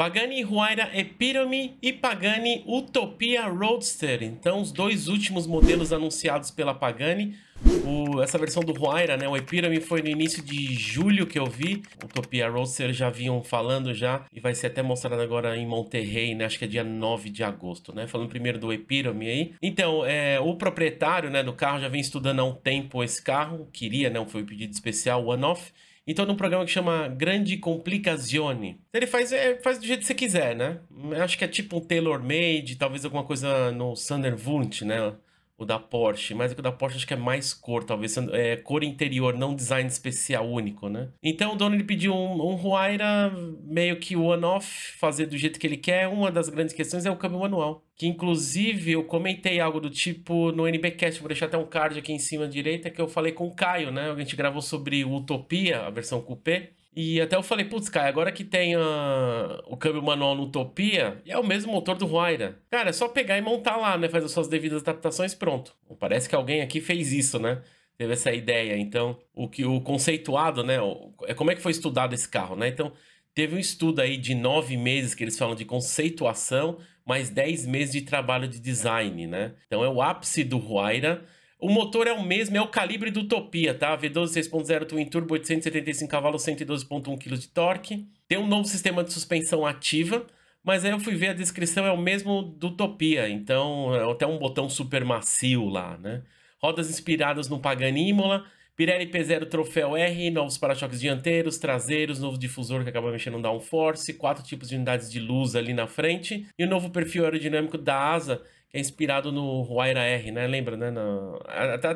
Pagani Huayra Epirome e Pagani Utopia Roadster. Então, os dois últimos modelos anunciados pela Pagani. O, essa versão do Huayra, né? O Epirome foi no início de julho que eu vi. Utopia Roadster já vinham falando já. E vai ser até mostrado agora em Monterrey, né? Acho que é dia 9 de agosto, né? Falando primeiro do Epirome aí. Então, é, o proprietário né, do carro já vem estudando há um tempo esse carro. Queria, né? Foi um pedido especial, one-off. Então, num programa que chama Grande Complicazione. Ele faz, é, faz do jeito que você quiser, né? Acho que é tipo um Taylor made talvez alguma coisa no Sanderwundt, né? o da Porsche, mas é o da Porsche acho que é mais cor, talvez é, cor interior, não design especial único, né? Então o dono ele pediu um, um Huayra meio que one-off, fazer do jeito que ele quer. Uma das grandes questões é o câmbio manual, que inclusive eu comentei algo do tipo no NBcast, vou deixar até um card aqui em cima à direita que eu falei com o Caio, né? A gente gravou sobre Utopia, a versão coupé. E até eu falei, putz, cara, agora que tem o câmbio manual no Utopia, é o mesmo motor do Huayra. Cara, é só pegar e montar lá, né? Faz as suas devidas adaptações, pronto. Parece que alguém aqui fez isso, né? Teve essa ideia. Então, o que o conceituado, né? É como é que foi estudado esse carro, né? Então, teve um estudo aí de nove meses que eles falam de conceituação, mais dez meses de trabalho de design, né? Então, é o ápice do Huayra o motor é o mesmo, é o calibre do Utopia, tá? V12 6.0 Twin Turbo, 875 cavalos, 112.1 kg de torque. Tem um novo sistema de suspensão ativa, mas aí eu fui ver a descrição, é o mesmo do Utopia, então é até um botão super macio lá, né? Rodas inspiradas no Pagani Imola, Pirelli P0 Troféu R, novos para-choques dianteiros, traseiros, novo difusor que acaba mexendo no downforce, quatro tipos de unidades de luz ali na frente e o novo perfil aerodinâmico da asa é inspirado no Huayra R, né? Lembra, né? Na, até,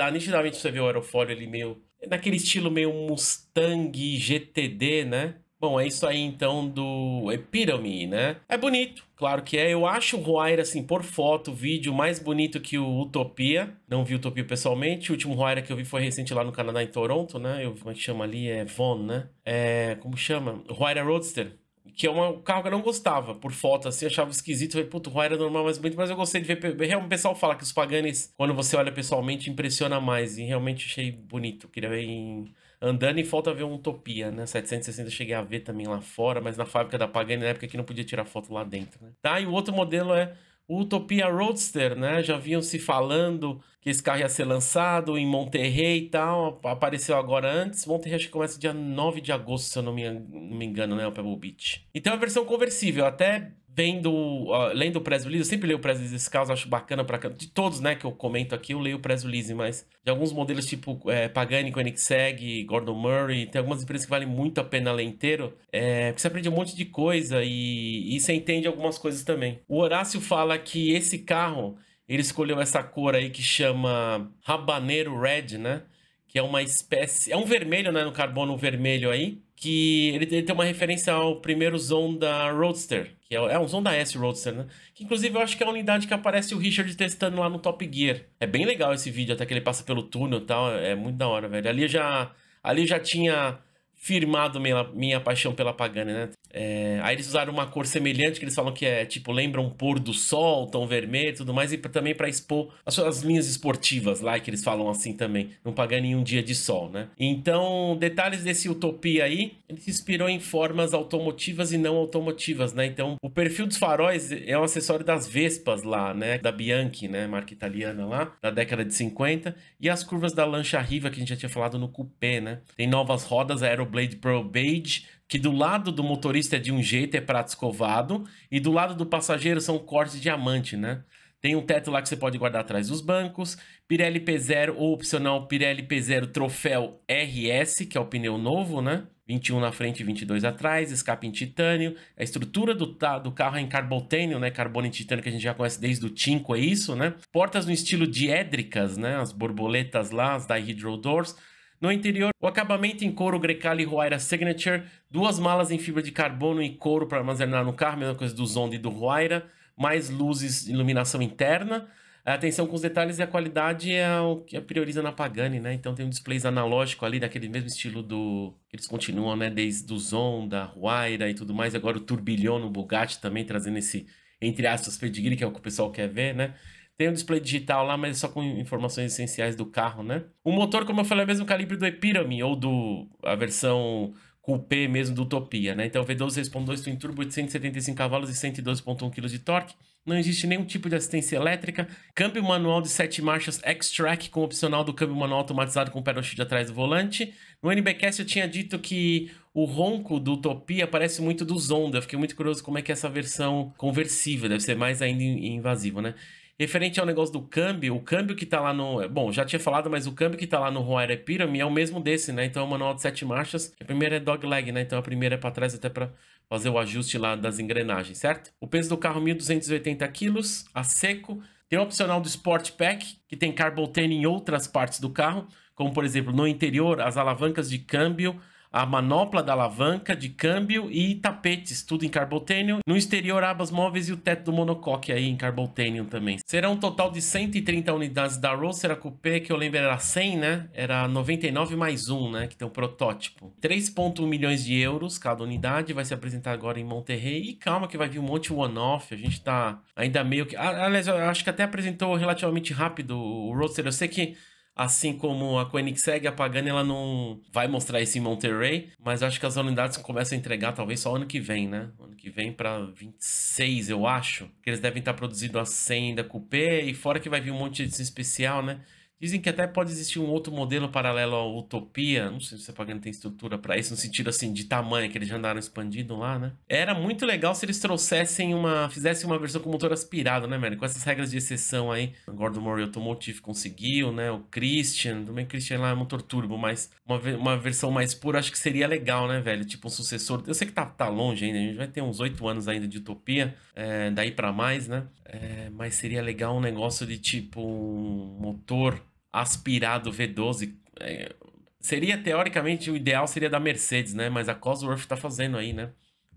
até nitidamente você vê o aerofólio ali meio... Naquele estilo meio Mustang GTD, né? Bom, é isso aí então do Epitome, né? É bonito, claro que é. Eu acho o Huayra, assim, por foto, vídeo, mais bonito que o Utopia. Não vi Utopia pessoalmente. O último Huayra que eu vi foi recente lá no Canadá, em Toronto, né? Eu, como é que chama ali? É Von, né? É, como chama? Huayra Roadster que é um carro que eu não gostava por foto, assim, achava esquisito. Falei, puto, o Huayra é normal, mas muito, mas eu gostei de ver. Realmente, o pessoal fala que os Paganes, quando você olha pessoalmente, impressiona mais. E realmente achei bonito. Queria ver em... andando e falta ver um Utopia, né? 760 eu cheguei a ver também lá fora, mas na fábrica da Pagani, na época que não podia tirar foto lá dentro, né? Tá, e o outro modelo é o Utopia Roadster, né? Já vinham se falando que esse carro ia ser lançado em Monterrey e tal. Apareceu agora antes. Monterrey acho que começa dia 9 de agosto, se eu não me, não me engano, né? O Pebble Beach. Então é a versão conversível. Até vendo, uh, lendo o press release, eu sempre leio o press release desse caso, acho bacana para de todos, né, que eu comento aqui, eu leio o press release, mas de alguns modelos tipo é, Pagani, Koenigsegg, Gordon Murray, tem algumas empresas que valem muito a pena ler inteiro, é, porque você aprende um monte de coisa e, e você entende algumas coisas também. O Horácio fala que esse carro, ele escolheu essa cor aí que chama Rabaneiro Red, né? que é uma espécie. É um vermelho, né? No carbono vermelho aí. Que ele, ele tem uma referência ao primeiro Zonda Roadster, que é, é um Zonda S Roadster, né? Que inclusive eu acho que é a unidade que aparece o Richard testando lá no Top Gear. É bem legal esse vídeo, até que ele passa pelo túnel e tal. É muito da hora, velho. Ali já, ali já tinha firmado minha, minha paixão pela Pagani, né? É, aí eles usaram uma cor semelhante, que eles falam que é tipo, lembra um pôr do sol, tão vermelho e tudo mais, e pra, também para expor as suas linhas esportivas lá, que eles falam assim também, não pagar nenhum dia de sol, né? Então, detalhes desse Utopia aí, ele se inspirou em formas automotivas e não automotivas, né? Então, o perfil dos faróis é um acessório das Vespas lá, né? Da Bianchi, né? Marca italiana lá, da década de 50, e as curvas da Lancha Riva, que a gente já tinha falado no Coupé, né? Tem novas rodas, a Aeroblade Pro Beige, que do lado do motorista é de um jeito, é prato escovado, e do lado do passageiro são cortes de diamante, né? Tem um teto lá que você pode guardar atrás dos bancos, Pirelli P0 ou opcional Pirelli P0 Troféu RS, que é o pneu novo, né? 21 na frente e 22 atrás, escape em titânio, a estrutura do, do carro é em carbotênio, né, carbono em titânio que a gente já conhece desde o Tinco, é isso, né? Portas no estilo diédricas, né, as borboletas lá, as da Hydro Doors, no interior, o acabamento em couro Grecale Huayra Signature, duas malas em fibra de carbono e couro para armazenar no carro, mesma coisa do Zonda e do Huayra, mais luzes, iluminação interna. A atenção com os detalhes e a qualidade é o que prioriza na Pagani, né? Então tem um display analógico ali, daquele mesmo estilo do. Eles continuam, né? Desde o Zonda, Huayra e tudo mais. Agora o turbilhão no Bugatti também trazendo esse, entre aspas, pedigree, que é o que o pessoal quer ver, né? Tem um display digital lá, mas é só com informações essenciais do carro, né? O motor, como eu falei, é o mesmo calibre do Epirami, ou do a versão coupé mesmo do Utopia, né? Então, V12 2.2 Twin Turbo, 875 cavalos e 112.1 kg de torque. Não existe nenhum tipo de assistência elétrica. Câmbio manual de 7 marchas X-Track com opcional do câmbio manual automatizado com o pedal shift atrás do volante. No NBcast eu tinha dito que o ronco do Utopia parece muito do Zonda. fiquei muito curioso como é que é essa versão conversível. Deve ser mais ainda invasivo, né? Referente ao negócio do câmbio, o câmbio que tá lá no. É, bom, já tinha falado, mas o câmbio que tá lá no Royal Pyramid é o mesmo desse, né? Então é o manual de sete marchas. A primeira é dogleg, né? Então a primeira é pra trás até pra fazer o ajuste lá das engrenagens, certo? O peso do carro 1.280 kg, a seco. Tem o opcional do Sport Pack, que tem carbotaine em outras partes do carro, como por exemplo no interior, as alavancas de câmbio, a manopla da alavanca de câmbio e tapetes, tudo em carbotênio. No exterior, abas móveis e o teto do monocoque aí em carbotênio também. Será um total de 130 unidades da Roadster Coupé, que eu lembro era 100, né? Era 99 mais 1, né? Que tem um protótipo. 3.1 milhões de euros cada unidade, vai se apresentar agora em Monterrey. E calma que vai vir um monte one-off, a gente tá ainda meio que... Aliás, eu acho que até apresentou relativamente rápido o Roadster. Eu sei que assim como a Koenigsegg, a Pagani, ela não vai mostrar isso em Monterrey, mas acho que as unidades começam a entregar talvez só ano que vem, né? Ano que vem para 26, eu acho, que eles devem estar produzindo a Senda, Coupé, e fora que vai vir um monte de especial, né? Dizem que até pode existir um outro modelo paralelo à utopia. Não sei se a propaganda tá tem estrutura para isso, no sentido assim de tamanho, que eles já andaram expandindo lá, né? Era muito legal se eles trouxessem uma. fizessem uma versão com motor aspirado, né, mano? Com essas regras de exceção aí. O Gordon Murray Automotive conseguiu, né? O Christian, também o Christian lá é motor turbo, mas uma, uma versão mais pura acho que seria legal, né, velho? Tipo um sucessor. Eu sei que tá, tá longe ainda, a gente vai ter uns oito anos ainda de utopia, é, daí para mais, né? É, mas seria legal um negócio de tipo um motor aspirado V12. É, seria, teoricamente, o ideal seria da Mercedes, né? Mas a Cosworth tá fazendo aí, né?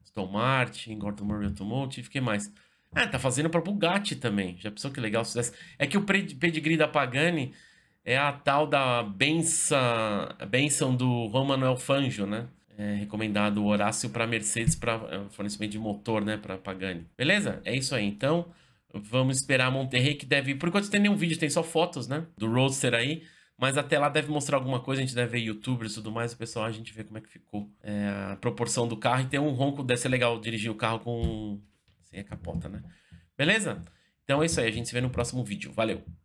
Aston Martin, Gordon Murray Automotive, o que mais? Ah, tá fazendo pra Bugatti também. Já pensou que legal se desse? É que o pedigree da Pagani é a tal da benção, benção do Juan Manuel Fangio, né? É recomendado o Horácio para Mercedes para é, fornecimento de motor, né, para Pagani. Beleza? É isso aí. Então, Vamos esperar Monterrey, que deve. Por enquanto não tem nenhum vídeo, tem só fotos, né? Do roadster aí. Mas até lá deve mostrar alguma coisa, a gente deve ver youtubers e tudo mais, o pessoal a gente vê como é que ficou é, a proporção do carro. E tem um ronco, deve ser legal dirigir o carro com. sem a capota, né? Beleza? Então é isso aí, a gente se vê no próximo vídeo. Valeu!